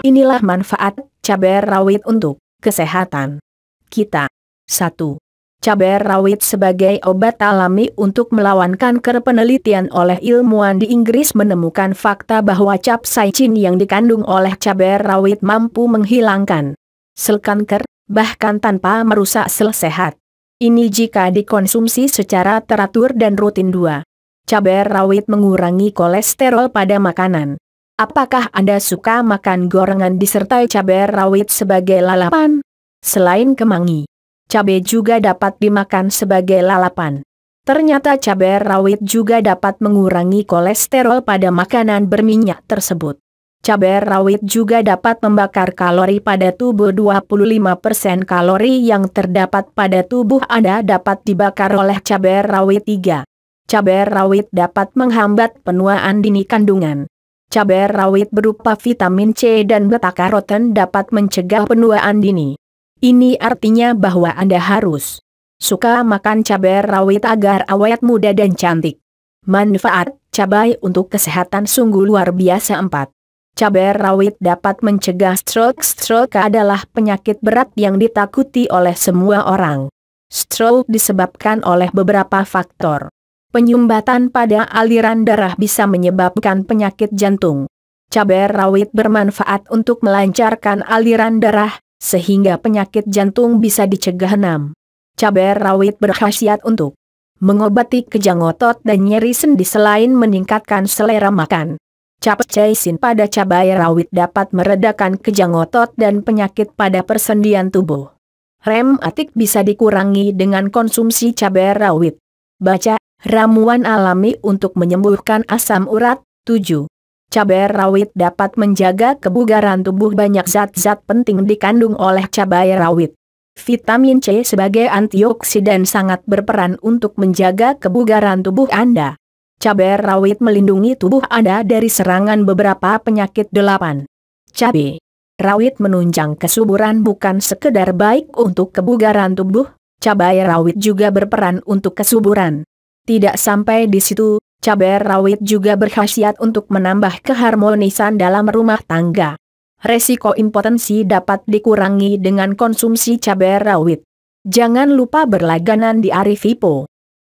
Inilah manfaat cabai rawit untuk kesehatan kita. 1. Cabai rawit sebagai obat alami untuk melawan kanker penelitian oleh ilmuwan di Inggris menemukan fakta bahwa capsaicin yang dikandung oleh cabai rawit mampu menghilangkan sel kanker, bahkan tanpa merusak sel sehat. Ini jika dikonsumsi secara teratur dan rutin 2. Cabai rawit mengurangi kolesterol pada makanan. Apakah Anda suka makan gorengan disertai cabai rawit sebagai lalapan? Selain kemangi, cabai juga dapat dimakan sebagai lalapan. Ternyata cabai rawit juga dapat mengurangi kolesterol pada makanan berminyak tersebut. Cabai rawit juga dapat membakar kalori pada tubuh 25% kalori yang terdapat pada tubuh Anda dapat dibakar oleh cabai rawit 3. Cabai rawit dapat menghambat penuaan dini kandungan. Cabai rawit berupa vitamin C dan beta-karoten dapat mencegah penuaan dini. Ini artinya bahwa Anda harus suka makan cabai rawit agar awet muda dan cantik. Manfaat cabai untuk kesehatan sungguh luar biasa 4. Cabai rawit dapat mencegah stroke. Stroke adalah penyakit berat yang ditakuti oleh semua orang. Stroke disebabkan oleh beberapa faktor. Penyumbatan pada aliran darah bisa menyebabkan penyakit jantung. Cabai rawit bermanfaat untuk melancarkan aliran darah, sehingga penyakit jantung bisa dicegah 6. Cabai rawit berkhasiat untuk mengobati kejang otot dan nyeri sendi selain meningkatkan selera makan. Capsaicin pada cabai rawit dapat meredakan kejang otot dan penyakit pada persendian tubuh. Rem atik bisa dikurangi dengan konsumsi cabai rawit. Baca Ramuan alami untuk menyembuhkan asam urat, 7. Cabai rawit dapat menjaga kebugaran tubuh banyak zat-zat penting dikandung oleh cabai rawit. Vitamin C sebagai antioksidan sangat berperan untuk menjaga kebugaran tubuh Anda. Cabai rawit melindungi tubuh Anda dari serangan beberapa penyakit delapan. Cabai rawit menunjang kesuburan bukan sekedar baik untuk kebugaran tubuh, cabai rawit juga berperan untuk kesuburan. Tidak sampai di situ, cabai rawit juga berkhasiat untuk menambah keharmonisan dalam rumah tangga. Resiko impotensi dapat dikurangi dengan konsumsi cabai rawit. Jangan lupa berlangganan di Arifipo.